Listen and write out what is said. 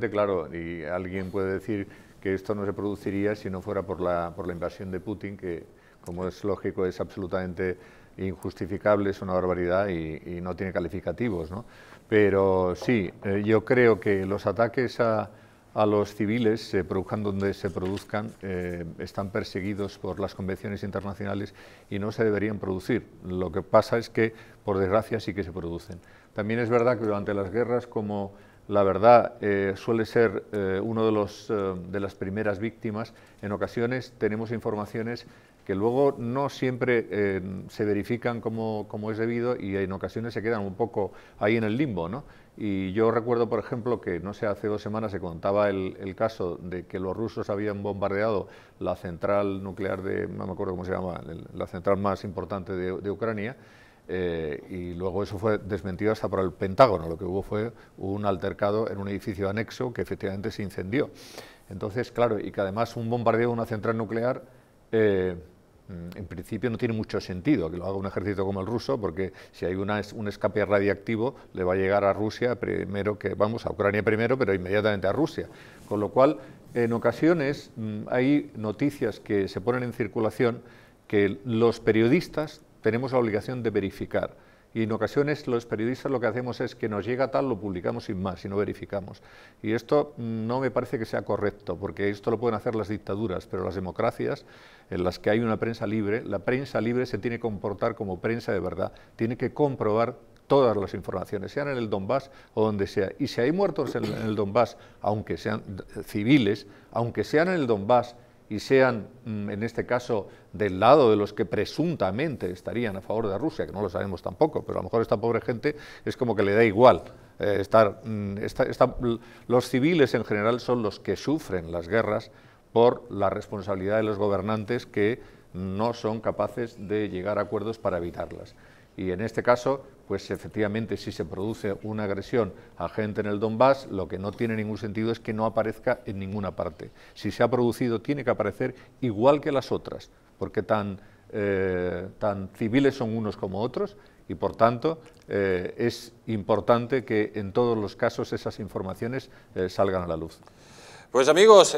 Claro, y alguien puede decir que esto no se produciría si no fuera por la, por la invasión de Putin, que como es lógico es absolutamente injustificable, es una barbaridad y, no tiene calificativos. ¿no? Pero sí, eh, yo creo que los ataques a, los civiles, se produzcan donde se produzcan, eh, están perseguidos por las convenciones internacionales y no se deberían producir. Lo que pasa es que, por desgracia, sí que se producen. También es verdad que durante las guerras, como la verdad, eh, suele ser una eh, uno eh, de, las primeras víctimas. En ocasiones tenemos informaciones que luego no siempre se verifican como, es debido y en ocasiones se quedan un poco ahí en el limbo. Y yo recuerdo, por ejemplo, que no sé, hace dos semanas se contaba el, caso de que los rusos habían bombardeado la central nuclear de, no me acuerdo cómo se llama, la central más importante de Ucrania eh, y luego eso fue desmentido hasta por el Pentágono. Lo que hubo fue un altercado en un edificio anexo que efectivamente se incendió. Entonces, claro, y que además un bombardeo de una central nuclear, eh, en principio no tiene mucho sentido que lo haga un ejército como el ruso, porque si hay una, un escape radiactivo, le va a llegar a Rusia primero que, vamos, a Ucrania primero, pero inmediatamente a Rusia. Con lo cual, en ocasiones mm, hay noticias que se ponen en circulación que los periodistas tenemos la obligación de verificar. Y en ocasiones los periodistas lo que hacemos es que nos llega tal, lo publicamos sin más y no verificamos. Y esto no me parece que sea correcto, porque esto lo pueden hacer las dictaduras, pero las democracias en las que hay una prensa libre, la prensa libre se tiene que comportar como prensa de verdad, tiene que comprobar todas las informaciones, sean en el Donbass o donde sea. Y si hay muertos en, el Donbass, aunque sean civiles, aunque sean en el Donbass y sean, mm, en este caso, del lado de los que presuntamente estarían a favor de Rusia, que no lo sabemos tampoco, pero a lo mejor esta pobre gente es como que le da igual. Eh, estar, mm, los civiles en general son los que sufren las guerras por la responsabilidad de los gobernantes que no son capaces de llegar a acuerdos para evitarlas. Y en este caso, pues efectivamente si se produce una agresión a gente en el Donbass, lo que no tiene ningún sentido es que no aparezca en ninguna parte. Si se ha producido, tiene que aparecer igual que las otras, porque tan, eh, tan civiles son unos como otros y por tanto eh, es importante que en todos los casos esas informaciones eh, salgan a la luz. Pues amigos...